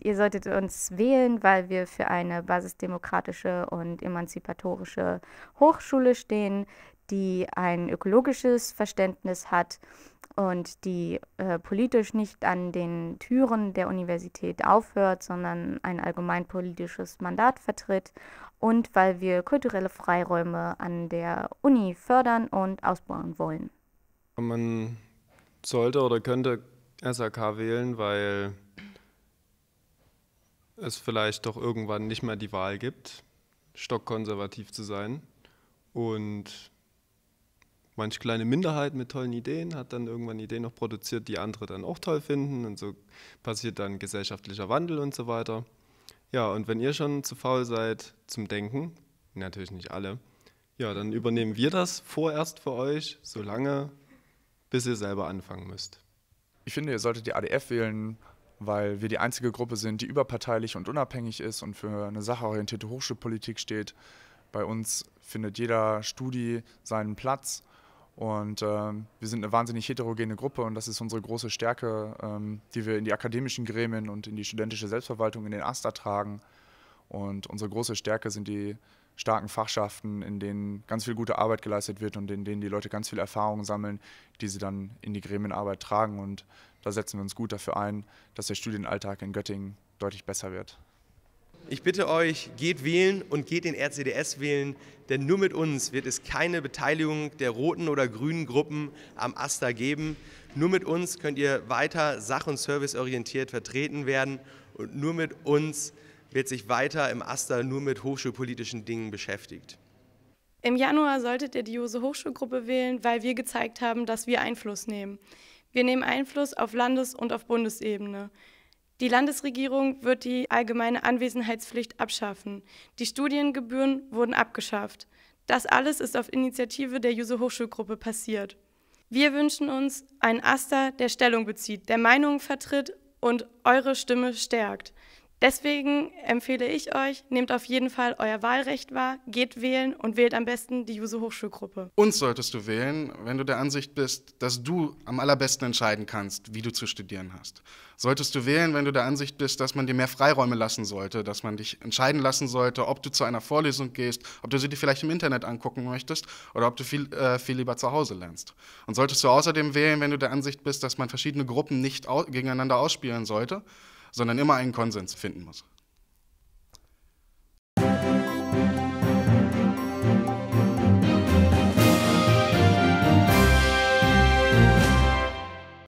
ihr solltet uns wählen, weil wir für eine basisdemokratische und emanzipatorische Hochschule stehen, die ein ökologisches Verständnis hat und die äh, politisch nicht an den Türen der Universität aufhört, sondern ein allgemeinpolitisches Mandat vertritt und weil wir kulturelle Freiräume an der Uni fördern und ausbauen wollen. Man sollte oder könnte SAK wählen, weil es vielleicht doch irgendwann nicht mehr die Wahl gibt, stockkonservativ zu sein. Und manch kleine Minderheit mit tollen Ideen hat dann irgendwann Ideen noch produziert, die andere dann auch toll finden. Und so passiert dann gesellschaftlicher Wandel und so weiter. Ja, und wenn ihr schon zu faul seid zum Denken, natürlich nicht alle, ja, dann übernehmen wir das vorerst für euch, solange, bis ihr selber anfangen müsst. Ich finde, ihr solltet die ADF wählen, weil wir die einzige Gruppe sind, die überparteilich und unabhängig ist und für eine sachorientierte Hochschulpolitik steht. Bei uns findet jeder Studi seinen Platz und äh, wir sind eine wahnsinnig heterogene Gruppe und das ist unsere große Stärke, ähm, die wir in die akademischen Gremien und in die studentische Selbstverwaltung, in den AStA tragen. Und unsere große Stärke sind die starken Fachschaften, in denen ganz viel gute Arbeit geleistet wird und in denen die Leute ganz viel Erfahrung sammeln, die sie dann in die Gremienarbeit tragen. Und da setzen wir uns gut dafür ein, dass der Studienalltag in Göttingen deutlich besser wird. Ich bitte euch, geht wählen und geht den RCDS wählen, denn nur mit uns wird es keine Beteiligung der roten oder grünen Gruppen am Aster geben. Nur mit uns könnt ihr weiter sach- und serviceorientiert vertreten werden und nur mit uns wird sich weiter im Aster nur mit hochschulpolitischen Dingen beschäftigt. Im Januar solltet ihr die Jose Hochschulgruppe wählen, weil wir gezeigt haben, dass wir Einfluss nehmen. Wir nehmen Einfluss auf Landes- und auf Bundesebene. Die Landesregierung wird die allgemeine Anwesenheitspflicht abschaffen. Die Studiengebühren wurden abgeschafft. Das alles ist auf Initiative der Juso Hochschulgruppe passiert. Wir wünschen uns einen Aster, der Stellung bezieht, der Meinungen vertritt und eure Stimme stärkt. Deswegen empfehle ich euch, nehmt auf jeden Fall euer Wahlrecht wahr, geht wählen und wählt am besten die Juso Hochschulgruppe. Uns solltest du wählen, wenn du der Ansicht bist, dass du am allerbesten entscheiden kannst, wie du zu studieren hast. Solltest du wählen, wenn du der Ansicht bist, dass man dir mehr Freiräume lassen sollte, dass man dich entscheiden lassen sollte, ob du zu einer Vorlesung gehst, ob du sie dir vielleicht im Internet angucken möchtest oder ob du viel, äh, viel lieber zu Hause lernst. Und solltest du außerdem wählen, wenn du der Ansicht bist, dass man verschiedene Gruppen nicht au gegeneinander ausspielen sollte, sondern immer einen Konsens finden muss.